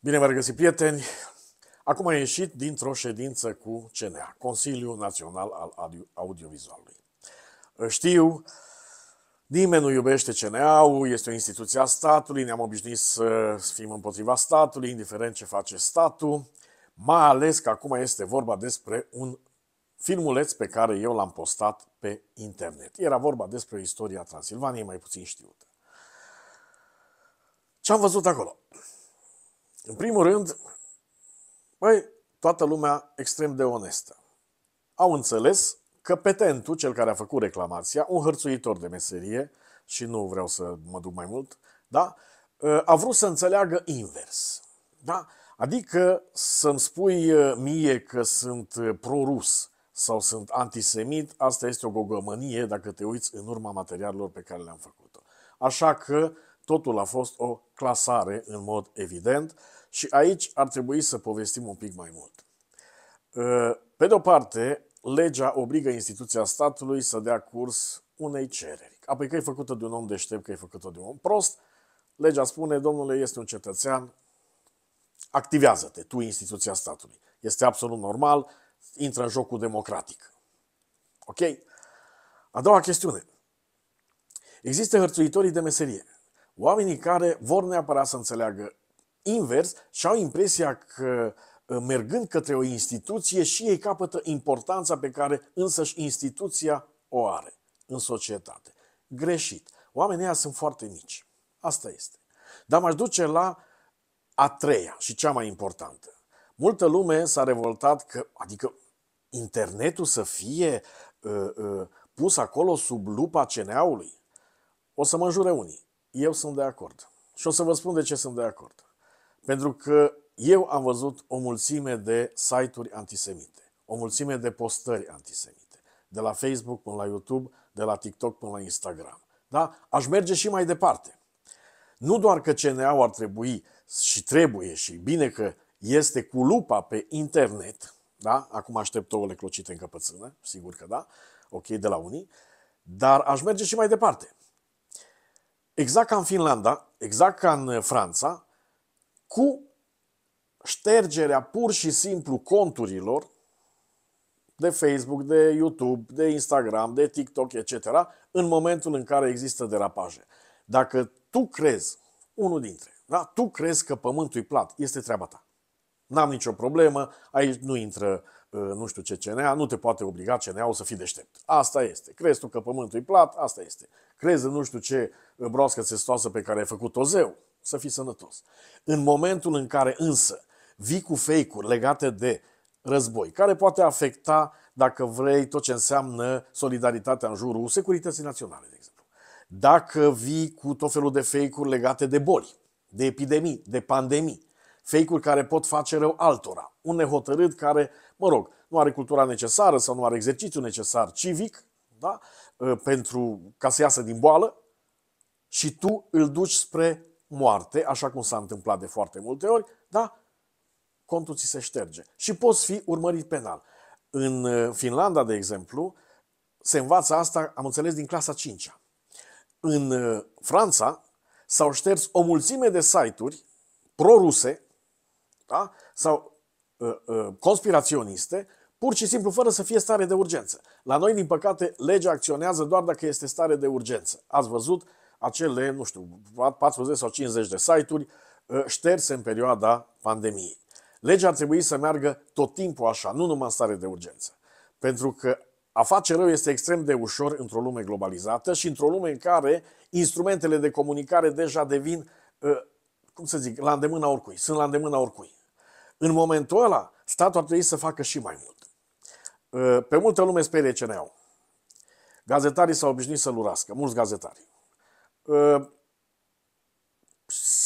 Bine v-am regăsit, prieteni! Acum a ieșit dintr-o ședință cu CNA, Consiliul Național al Audio Audiovizualului. Știu, nimeni nu iubește CNA-ul, este o instituție a statului, ne-am obișnuit să fim împotriva statului, indiferent ce face statul, mai ales că acum este vorba despre un filmuleț pe care eu l-am postat pe internet. Era vorba despre istoria Transilvaniei, mai puțin știută. Ce am văzut acolo? În primul rând, băi, toată lumea extrem de onestă. Au înțeles că petentul, cel care a făcut reclamația, un hărțuitor de meserie, și nu vreau să mă duc mai mult, da? Ă, a vrut să înțeleagă invers. Da? Adică să-mi spui ă, mie că sunt ă, prorus sau sunt antisemit, asta este o gogămânie dacă te uiți în urma materialelor pe care le-am făcut-o. Așa că totul a fost o clasare în mod evident și aici ar trebui să povestim un pic mai mult. Ă, pe de o parte, legea obligă instituția statului să dea curs unei cereri. Apoi că e făcută de un om deștept, că e făcută de un om prost, legea spune, domnule, este un cetățean, activează-te, tu instituția statului. Este absolut normal, intră în jocul democratic. Ok? A doua chestiune. Există hărțuitorii de meserie. Oamenii care vor neapărat să înțeleagă invers și au impresia că ă, mergând către o instituție și ei capătă importanța pe care însăși instituția o are în societate. Greșit. Oamenii sunt foarte mici. Asta este. Dar m-aș duce la a treia și cea mai importantă. Multă lume s-a revoltat că, adică, internetul să fie uh, uh, pus acolo sub lupa CNA-ului. O să mă jure unii. Eu sunt de acord. Și o să vă spun de ce sunt de acord. Pentru că eu am văzut o mulțime de site-uri antisemite, o mulțime de postări antisemite, de la Facebook până la YouTube, de la TikTok până la Instagram. Da? Aș merge și mai departe. Nu doar că CNA-ul ar trebui și trebuie și bine că este cu lupa pe internet, da? Acum aștept ouăle clocite în căpățână, sigur că da, ok, de la unii, dar aș merge și mai departe. Exact ca în Finlanda, exact ca în Franța, cu ștergerea pur și simplu conturilor de Facebook, de YouTube, de Instagram, de TikTok, etc., în momentul în care există derapaje. Dacă tu crezi, unul dintre, da? tu crezi că pământul e plat, este treaba ta. N-am nicio problemă, aici nu intră uh, nu știu ce CNA, nu te poate obliga CNA-ul să fii deștept. Asta este. Crezi tu că pământul e plat? Asta este. Crezi în nu știu ce uh, broască țestoasă pe care ai făcut-o zeu? să fii sănătos. În momentul în care însă vii cu fake-uri legate de război, care poate afecta, dacă vrei, tot ce înseamnă solidaritatea în jurul securității naționale, de exemplu. Dacă vii cu tot felul de fake-uri legate de boli, de epidemii, de pandemii, fake-uri care pot face rău altora, un nehotărât care, mă rog, nu are cultura necesară sau nu are exercițiu necesar civic, da? pentru ca să iasă din boală și tu îl duci spre moarte, așa cum s-a întâmplat de foarte multe ori, da? Contul ți se șterge și poți fi urmărit penal. În uh, Finlanda, de exemplu, se învață asta, am înțeles, din clasa 5 -a. În uh, Franța s-au șters o mulțime de site-uri proruse da? sau uh, uh, conspiraționiste, pur și simplu fără să fie stare de urgență. La noi, din păcate, legea acționează doar dacă este stare de urgență. Ați văzut acele, nu știu, 40 sau 50 de site-uri ă, șterse în perioada pandemiei. Legea ar trebui să meargă tot timpul așa, nu numai în stare de urgență. Pentru că a face rău este extrem de ușor într-o lume globalizată și într-o lume în care instrumentele de comunicare deja devin, ă, cum să zic, la îndemâna oricui, sunt la îndemâna oricui. În momentul ăla, statul ar trebui să facă și mai mult. Ă, pe multă lume sperie ce ne au. Gazetarii s-au obișnuit să-l urască, mulți gazetari.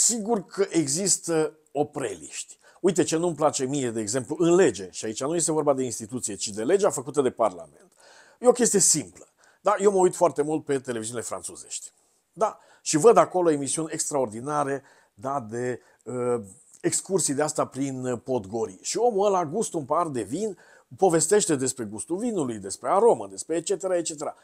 Sigur că există opreliști. Uite ce nu-mi place mie, de exemplu, în lege, și aici nu este vorba de instituție, ci de legea făcută de Parlament. E o chestie simplă. Da, eu mă uit foarte mult pe televiziunile franțuzești. Da, și văd acolo emisiuni extraordinare, da, de uh, excursii de asta prin Podgori. Și omul ăla gustă un par de vin, povestește despre gustul vinului, despre aromă, despre etc., etc.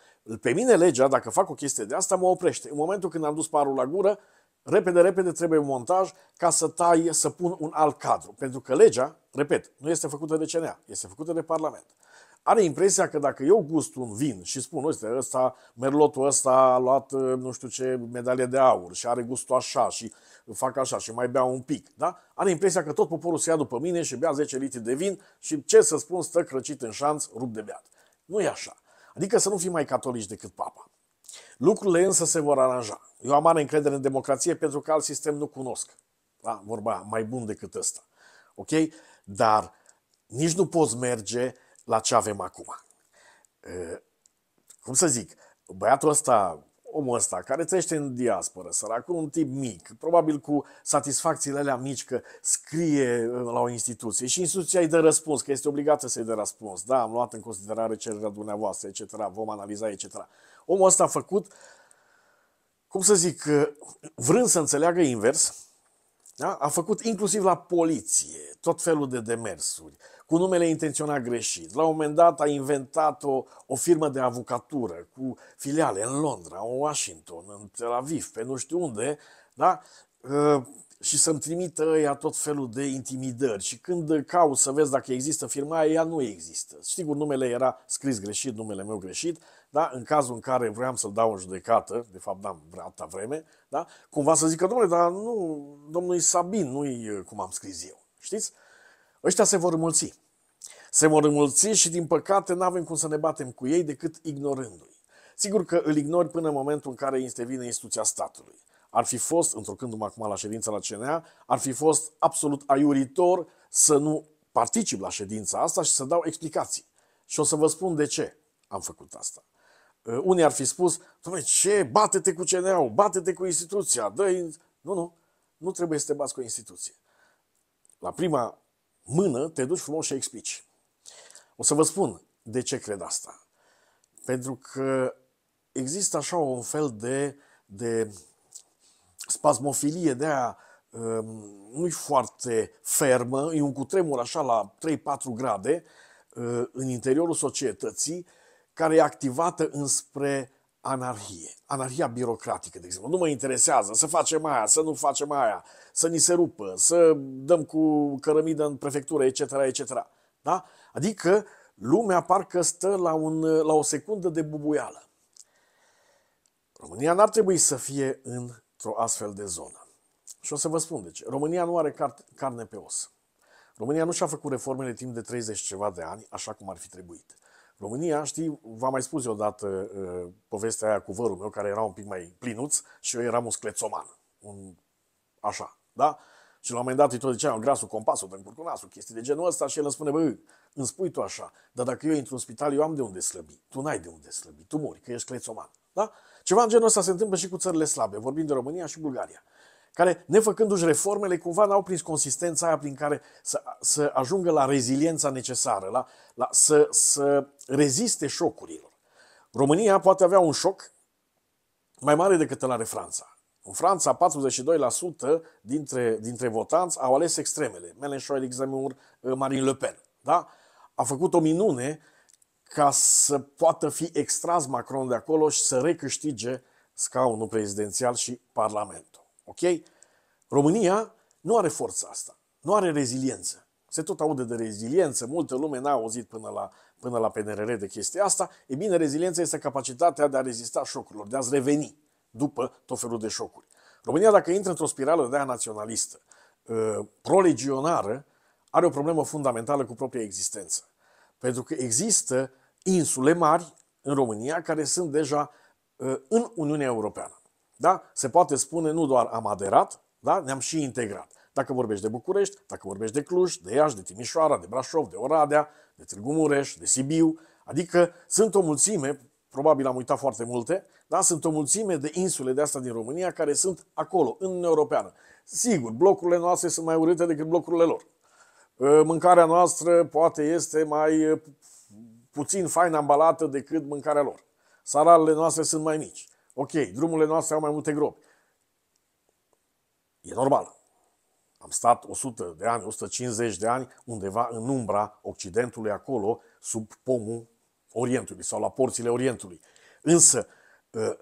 Pe mine legea, dacă fac o chestie de asta, mă oprește. În momentul când am dus parul la gură, repede, repede trebuie montaj ca să tai, să pun un alt cadru. Pentru că legea, repet, nu este făcută de CNA, este făcută de Parlament are impresia că dacă eu gust un vin și spun, uite, ăsta, merlotul ăsta a luat, uh, nu știu ce, medalie de aur și are gustul așa și fac așa și mai bea un pic, da? Are impresia că tot poporul se ia după mine și bea 10 litri de vin și ce să spun, stă crăcit în șanț, rup de beat. Nu e așa. Adică să nu fii mai catolici decât papa. Lucrurile însă se vor aranja. Eu am mare încredere în democrație pentru că alt sistem nu cunosc. Da? Vorba mai bun decât ăsta. Ok? Dar nici nu poți merge la ce avem acum. Cum să zic, băiatul ăsta, omul ăsta, care trăiește în diasporă, săracul, un tip mic, probabil cu satisfacțiile alea mici că scrie uh, la o instituție și instituția îi dă răspuns, că este obligată să-i dă răspuns. Da, am luat în considerare cererea dumneavoastră, etc., vom analiza, etc. Omul ăsta a făcut, cum să zic, uh, vrând să înțeleagă invers, da? a făcut inclusiv la poliție, tot felul de demersuri, cu numele intenționat greșit. La un moment dat a inventat o, o firmă de avocatură cu filiale în Londra, în Washington, în Tel Aviv, pe nu știu unde, da? Ă, și să-mi trimită ea tot felul de intimidări. Și când caut să vezi dacă există firma aia, ea nu există. Sigur, numele era scris greșit, numele meu greșit, da? în cazul în care vreau să-l dau în judecată, de fapt n-am vrea atâta vreme, da? cumva să zică, domnule, dar nu, domnul Sabin, nu-i cum am scris eu. Știți? Ăștia se vor mulți. Se vor înmulți și, din păcate, nu avem cum să ne batem cu ei decât ignorându-i. Sigur că îl ignori până în momentul în care intervine instituția statului. Ar fi fost, întorcându-mă acum la ședința la CNA, ar fi fost absolut aiuritor să nu particip la ședința asta și să dau explicații. Și o să vă spun de ce am făcut asta. Ă, unii ar fi spus, domnule, ce, bate-te cu CNA-ul, bate-te cu instituția, dă -i... Nu, nu, nu trebuie să te bați cu instituție la prima mână te duci frumos și explici. O să vă spun de ce cred asta. Pentru că există așa un fel de, de spasmofilie de a nu e foarte fermă, e un cutremur așa la 3-4 grade uh, în interiorul societății, care e activată înspre anarhie, anarhia birocratică, de exemplu. Nu mă interesează să facem aia, să nu facem aia, să ni se rupă, să dăm cu cărămidă în prefectură, etc., etc. Da? Adică lumea parcă stă la, un, la o secundă de bubuială. România n-ar trebui să fie într-o astfel de zonă. Și o să vă spun de ce. România nu are car- carne pe os. România nu și-a făcut reformele timp de 30 ceva de ani, așa cum ar fi trebuit. România, știi, v-am mai spus eu odată uh, povestea aia cu vărul meu, care era un pic mai plinuț și eu eram un sclețoman. Un... Așa, da? Și la un moment dat îi tot ziceam, grasul, compasul, dăm curcunasul, chestii de genul ăsta și el îmi spune, bă, îmi spui tu așa, dar dacă eu intru în spital, eu am de unde slăbi. Tu n-ai de unde slăbi, tu mori, că ești clețoman. Da? Ceva în genul ăsta se întâmplă și cu țările slabe, vorbim de România și Bulgaria care, nefăcându-și reformele, cumva n-au prins consistența aia prin care să, să ajungă la reziliența necesară, la, la, să, să reziste șocurilor. România poate avea un șoc mai mare decât îl are Franța. În Franța, 42% dintre, dintre votanți au ales extremele. Mélenchon, Alexander, eh, Marine Le Pen. Da? A făcut o minune ca să poată fi extras Macron de acolo și să recâștige scaunul prezidențial și parlamentul. Ok? România nu are forța asta. Nu are reziliență. Se tot aude de reziliență. Multă lume n-a auzit până la, până la PNRR de chestia asta. E bine, reziliența este capacitatea de a rezista șocurilor, de a-ți reveni după tot felul de șocuri. România, dacă intră într-o spirală de aia naționalistă, ă, prolegionară, are o problemă fundamentală cu propria existență. Pentru că există insule mari în România care sunt deja ă, în Uniunea Europeană da? se poate spune nu doar am aderat, da? ne-am și integrat. Dacă vorbești de București, dacă vorbești de Cluj, de Iași, de Timișoara, de Brașov, de Oradea, de Târgu Mureș, de Sibiu, adică sunt o mulțime, probabil am uitat foarte multe, dar sunt o mulțime de insule de asta din România care sunt acolo, în Uniunea Europeană. Sigur, blocurile noastre sunt mai urâte decât blocurile lor. Ă, mâncarea noastră poate este mai puțin fain ambalată decât mâncarea lor. Saralele noastre sunt mai mici. Ok, drumurile noastre au mai multe gropi. E normal. Am stat 100 de ani, 150 de ani undeva în umbra Occidentului acolo, sub pomul Orientului sau la porțile Orientului. Însă, ă,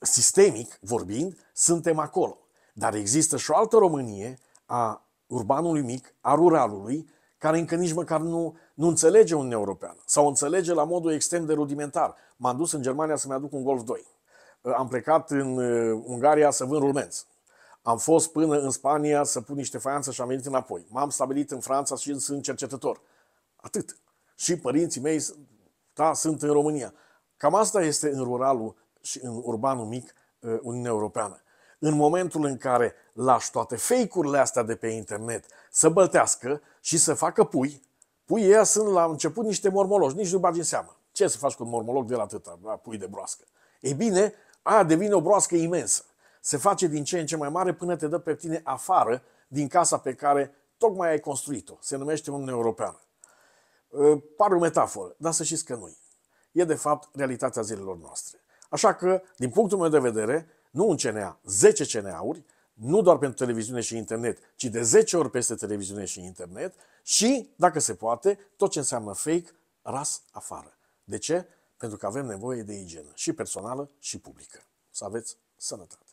sistemic vorbind, suntem acolo. Dar există și o altă Românie a urbanului mic, a ruralului, care încă nici măcar nu, nu înțelege Uniunea Europeană sau înțelege la modul extrem de rudimentar. M-am dus în Germania să-mi aduc un Golf 2. Ă, am plecat în ă, Ungaria să vând rulmenți. Am fost până în Spania să pun niște faianță și am venit înapoi. M-am stabilit în Franța și sunt cercetător. Atât. Și părinții mei da, sunt în România. Cam asta este în ruralul și în urbanul mic ă, Uniunea Europeană. În momentul în care lași toate fake-urile astea de pe internet să băltească și să facă pui, pui ei sunt la început niște mormoloși, nici nu bagi în seamă. Ce să faci cu un mormolog de la atâta, la pui de broască? Ei bine, aia devine o broască imensă. Se face din ce în ce mai mare până te dă pe tine afară din casa pe care tocmai ai construit-o. Se numește Uniunea Europeană. Ă, pare o metaforă, dar să știți că nu e. E de fapt realitatea zilelor noastre. Așa că, din punctul meu de vedere, nu un CNA, 10 CNA-uri, nu doar pentru televiziune și internet, ci de 10 ori peste televiziune și internet și, dacă se poate, tot ce înseamnă fake, ras afară. De ce? pentru că avem nevoie de igienă și personală și publică. Să aveți sănătate!